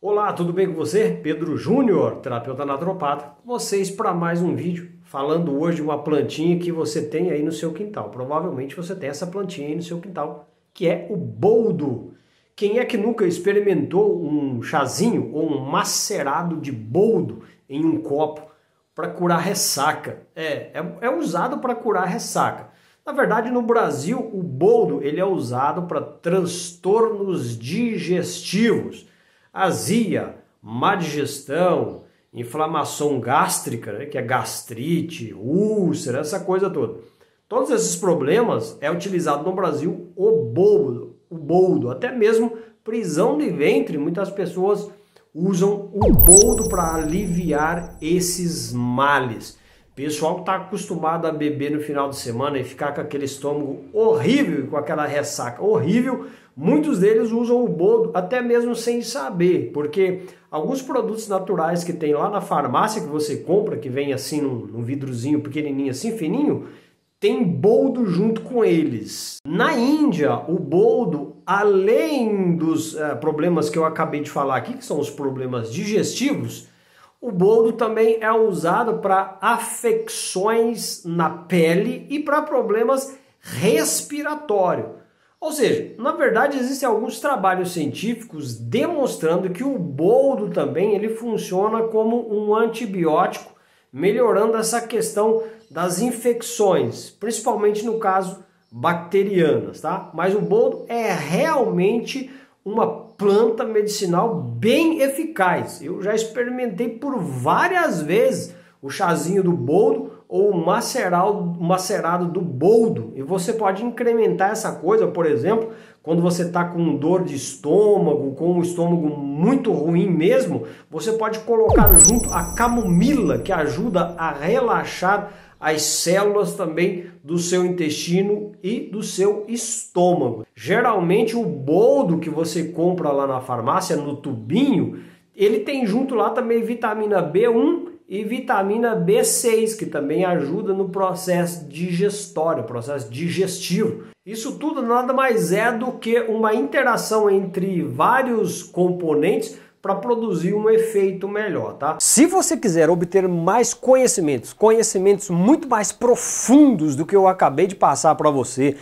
Olá, tudo bem com você? Pedro Júnior, terapeuta naturopata, com vocês para mais um vídeo falando hoje de uma plantinha que você tem aí no seu quintal. Provavelmente você tem essa plantinha aí no seu quintal, que é o boldo. Quem é que nunca experimentou um chazinho ou um macerado de boldo em um copo para curar ressaca? É, é, é usado para curar ressaca. Na verdade, no Brasil, o boldo ele é usado para transtornos digestivos azia, má digestão, inflamação gástrica, né, que é gastrite, úlcera, essa coisa toda. Todos esses problemas é utilizado no Brasil o boldo, o boldo, até mesmo prisão de ventre, muitas pessoas usam o boldo para aliviar esses males. Pessoal que está acostumado a beber no final de semana e ficar com aquele estômago horrível, com aquela ressaca horrível, Muitos deles usam o boldo até mesmo sem saber, porque alguns produtos naturais que tem lá na farmácia que você compra, que vem assim num, num vidrozinho pequenininho, assim fininho, tem boldo junto com eles. Na Índia, o boldo, além dos uh, problemas que eu acabei de falar aqui, que são os problemas digestivos, o boldo também é usado para afecções na pele e para problemas respiratórios. Ou seja, na verdade existem alguns trabalhos científicos demonstrando que o boldo também ele funciona como um antibiótico, melhorando essa questão das infecções, principalmente no caso bacterianas, tá? Mas o boldo é realmente uma planta medicinal bem eficaz. Eu já experimentei por várias vezes o chazinho do boldo ou maceral, macerado do boldo. E você pode incrementar essa coisa, por exemplo, quando você está com dor de estômago, com um estômago muito ruim mesmo, você pode colocar junto a camomila, que ajuda a relaxar as células também do seu intestino e do seu estômago. Geralmente o boldo que você compra lá na farmácia, no tubinho, ele tem junto lá também vitamina B1 e vitamina B6, que também ajuda no processo digestório, processo digestivo. Isso tudo nada mais é do que uma interação entre vários componentes para produzir um efeito melhor, tá? Se você quiser obter mais conhecimentos, conhecimentos muito mais profundos do que eu acabei de passar para você,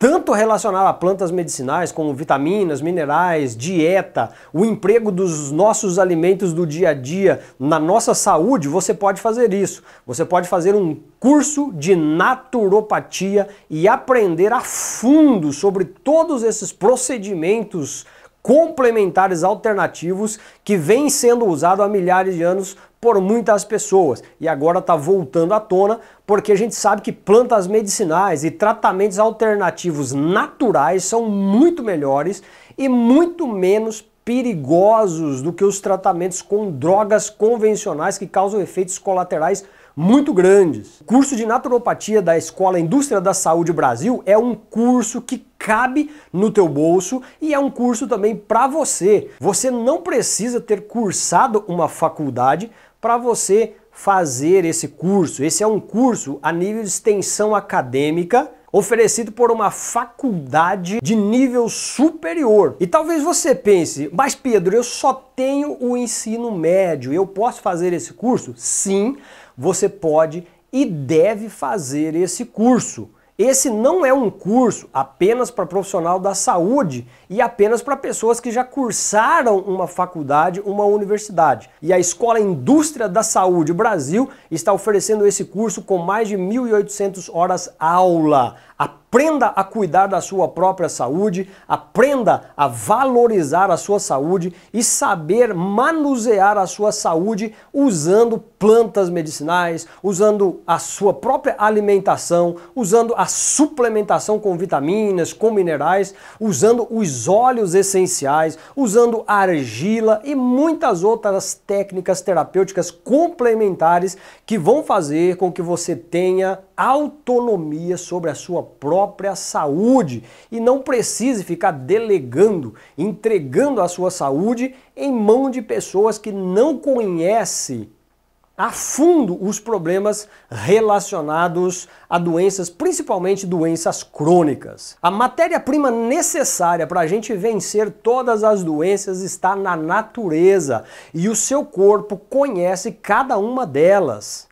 tanto relacionado a plantas medicinais como vitaminas, minerais, dieta, o emprego dos nossos alimentos do dia a dia na nossa saúde, você pode fazer isso. Você pode fazer um curso de naturopatia e aprender a fundo sobre todos esses procedimentos complementares alternativos que vem sendo usado há milhares de anos por muitas pessoas e agora está voltando à tona porque a gente sabe que plantas medicinais e tratamentos alternativos naturais são muito melhores e muito menos perigosos do que os tratamentos com drogas convencionais que causam efeitos colaterais muito grandes. O curso de naturopatia da Escola Indústria da Saúde Brasil é um curso que cabe no teu bolso e é um curso também para você. Você não precisa ter cursado uma faculdade para você fazer esse curso. Esse é um curso a nível de extensão acadêmica oferecido por uma faculdade de nível superior. E talvez você pense, mas Pedro, eu só tenho o ensino médio, eu posso fazer esse curso? Sim, você pode e deve fazer esse curso. Esse não é um curso apenas para profissional da saúde e apenas para pessoas que já cursaram uma faculdade, uma universidade. E a Escola Indústria da Saúde Brasil está oferecendo esse curso com mais de 1.800 horas aula. Aprenda a cuidar da sua própria saúde, aprenda a valorizar a sua saúde e saber manusear a sua saúde usando plantas medicinais, usando a sua própria alimentação, usando a suplementação com vitaminas, com minerais, usando os óleos essenciais, usando argila e muitas outras técnicas terapêuticas complementares que vão fazer com que você tenha autonomia sobre a sua própria saúde e não precise ficar delegando, entregando a sua saúde em mão de pessoas que não conhecem a fundo os problemas relacionados a doenças, principalmente doenças crônicas. A matéria-prima necessária para a gente vencer todas as doenças está na natureza e o seu corpo conhece cada uma delas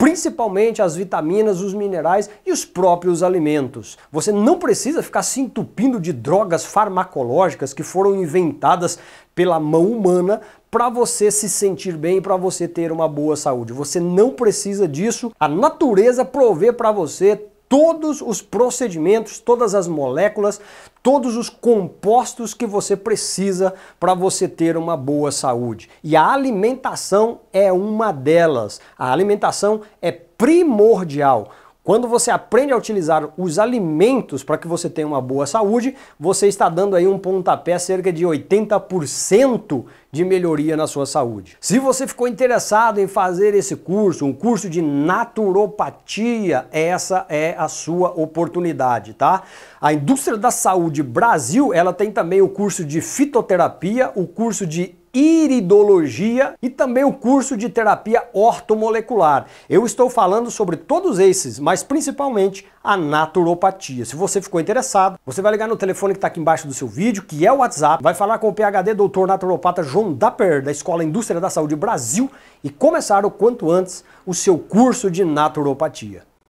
principalmente as vitaminas, os minerais e os próprios alimentos. Você não precisa ficar se entupindo de drogas farmacológicas que foram inventadas pela mão humana para você se sentir bem, para você ter uma boa saúde. Você não precisa disso. A natureza provê para você todos os procedimentos, todas as moléculas, todos os compostos que você precisa para você ter uma boa saúde. E a alimentação é uma delas. A alimentação é primordial. Quando você aprende a utilizar os alimentos para que você tenha uma boa saúde, você está dando aí um pontapé cerca de 80% de melhoria na sua saúde. Se você ficou interessado em fazer esse curso, um curso de naturopatia, essa é a sua oportunidade, tá? A indústria da saúde Brasil, ela tem também o curso de fitoterapia, o curso de iridologia e também o curso de terapia ortomolecular. Eu estou falando sobre todos esses, mas principalmente a naturopatia. Se você ficou interessado, você vai ligar no telefone que está aqui embaixo do seu vídeo, que é o WhatsApp, vai falar com o PhD doutor naturopata João Dapper, da Escola Indústria da Saúde Brasil, e começar o quanto antes o seu curso de naturopatia.